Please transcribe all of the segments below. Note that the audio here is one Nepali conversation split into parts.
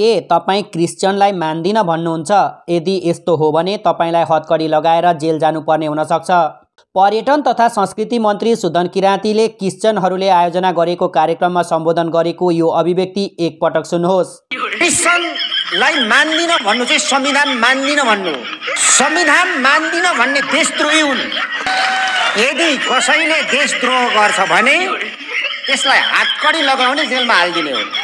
के तपाईँ क्रिस्चियनलाई मान्दिन भन्नुहुन्छ यदि यस्तो हो भने तपाईँलाई हतकडी लगाएर जेल जानुपर्ने हुनसक्छ पर्यटन तथा संस्कृति मन्त्री सुदन किराँतीले क्रिस्चियनहरूले आयोजना गरेको कार्यक्रममा सम्बोधन गरेको यो अभिव्यक्ति एकपटक सुन्नुहोस् क्रिस्चियनलाई मान्दिन भन्नु चाहिँ संविधान मान्दिन भन्नु संविधान मान्दिन भन्ने देशद्रोही हुन् यदि कसैले देशद्रोह गर्छ भने त्यसलाई हातकडी लगाउने जेलमा हालिदिने हो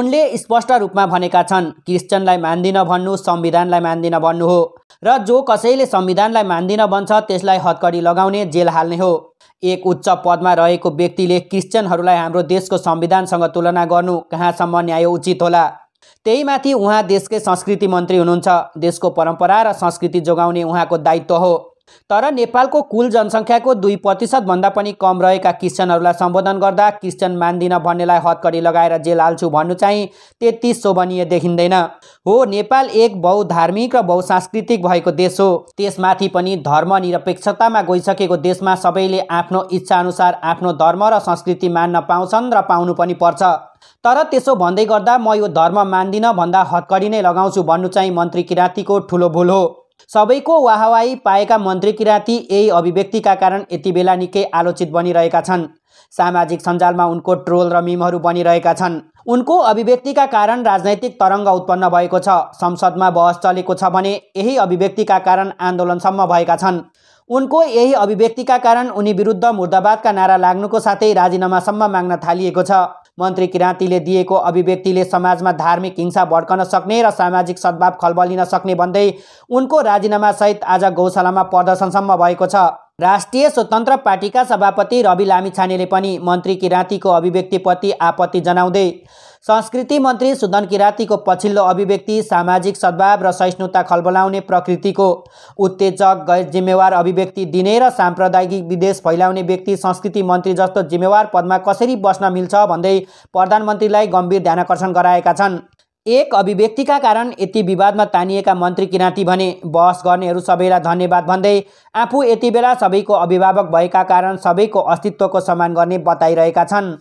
उनले स्पष्ट रूपमा भनेका छन् क्रिस्चियनलाई मान्दिन भन्नु संविधानलाई मान्दिन भन्नु हो र जो कसैले संविधानलाई मान्दिन भन्छ त्यसलाई हत्कडी लगाउने जेल हाल्ने हो एक उच्च पदमा रहेको व्यक्तिले क्रिस्चियनहरूलाई हाम्रो देशको संविधानसँग तुलना गर्नु कहाँसम्म न्याय उचित होला त्यहीमाथि उहाँ देशकै संस्कृति मन्त्री हुनुहुन्छ देशको परम्परा र संस्कृति जोगाउने उहाँको दायित्व हो तर नेपालको कुल जनसङ्ख्याको दुई प्रतिशतभन्दा पनि कम रहेका क्रिस्चियनहरूलाई सम्बोधन गर्दा क्रिस्चियन मान्दिन भन्नेलाई हतकडी लगाएर जेल हाल्छु भन्नु चाहिँ त्यति शोभनीय देखिँदैन हो नेपाल एक बहुधार्मिक र बहुसांस्कृतिक भएको देश हो त्यसमाथि पनि धर्मनिरपेक्षतामा गइसकेको देशमा सबैले आफ्नो इच्छाअनुसार आफ्नो धर्म र संस्कृति मान्न पाउँछन् र पाउनु पनि पर्छ तर त्यसो भन्दै गर्दा म यो धर्म मान्दिनँ भन्दा हत्कडी नै लगाउँछु भन्नु चाहिँ मन्त्री किराँतीको ठुलो भुल हो सबैको वाहवाही पाएका मन्त्री किराँती यही अभिव्यक्तिका कारण यति बेला निकै आलोचित बनिरहेका छन् सामाजिक सञ्जालमा उनको ट्रोल र मिमहरू बनिरहेका छन् उनको अभिव्यक्तिका कारण राजनैतिक तरङ्ग उत्पन्न भएको छ संसदमा बहस चलेको छ भने यही अभिव्यक्तिका कारण आन्दोलनसम्म भएका छन् उनको यही अभिव्यक्तिका कारण उनी विरुद्ध मुर्दाबादका नारा लाग्नुको साथै राजीनामासम्म माग्न थालिएको छ मन्त्री किराँतीले दिएको अभिव्यक्तिले समाजमा धार्मिक हिंसा भड्कन सक्ने र सामाजिक सद्भाव खलबलिन सक्ने भन्दै उनको राजीनामासहित आज गौशालामा प्रदर्शनसम्म भएको छ राष्ट्रिय स्वतन्त्र पार्टीका सभापति रवि लामिछानेले पनि मन्त्री किराँतीको अभिव्यक्तिप्रति आपत्ति जनाउँदै संस्कृति मन्त्री सुदन किराँतीको पछिल्लो अभिव्यक्ति सामाजिक सद्भाव र सहिष्णुता खलबलाउने प्रकृतिको उत्तेजक गैर जिम्मेवार अभिव्यक्ति दिने र साम्प्रदायिक विदेश फैलाउने व्यक्ति संस्कृति मन्त्री जस्तो जिम्मेवार पदमा कसरी बस्न मिल्छ भन्दै प्रधानमन्त्रीलाई गम्भीर ध्यानकर्षण गराएका छन् एक अभिव्यक्तिका कारण यति विवादमा तानिएका मन्त्री किराँती भने बहस गर्नेहरू सबैलाई धन्यवाद भन्दै आफू यति बेला सबैको अभिभावक भएका कारण सबैको अस्तित्वको सम्मान गर्ने बताइरहेका छन्